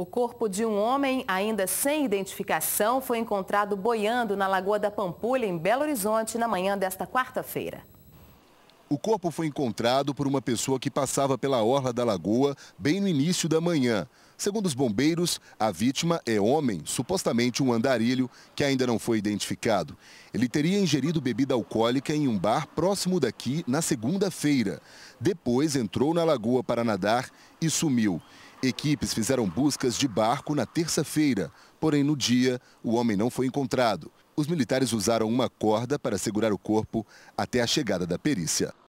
O corpo de um homem ainda sem identificação foi encontrado boiando na Lagoa da Pampulha, em Belo Horizonte, na manhã desta quarta-feira. O corpo foi encontrado por uma pessoa que passava pela orla da lagoa bem no início da manhã. Segundo os bombeiros, a vítima é homem, supostamente um andarilho, que ainda não foi identificado. Ele teria ingerido bebida alcoólica em um bar próximo daqui na segunda-feira. Depois entrou na lagoa para nadar e sumiu. Equipes fizeram buscas de barco na terça-feira, porém no dia o homem não foi encontrado. Os militares usaram uma corda para segurar o corpo até a chegada da perícia.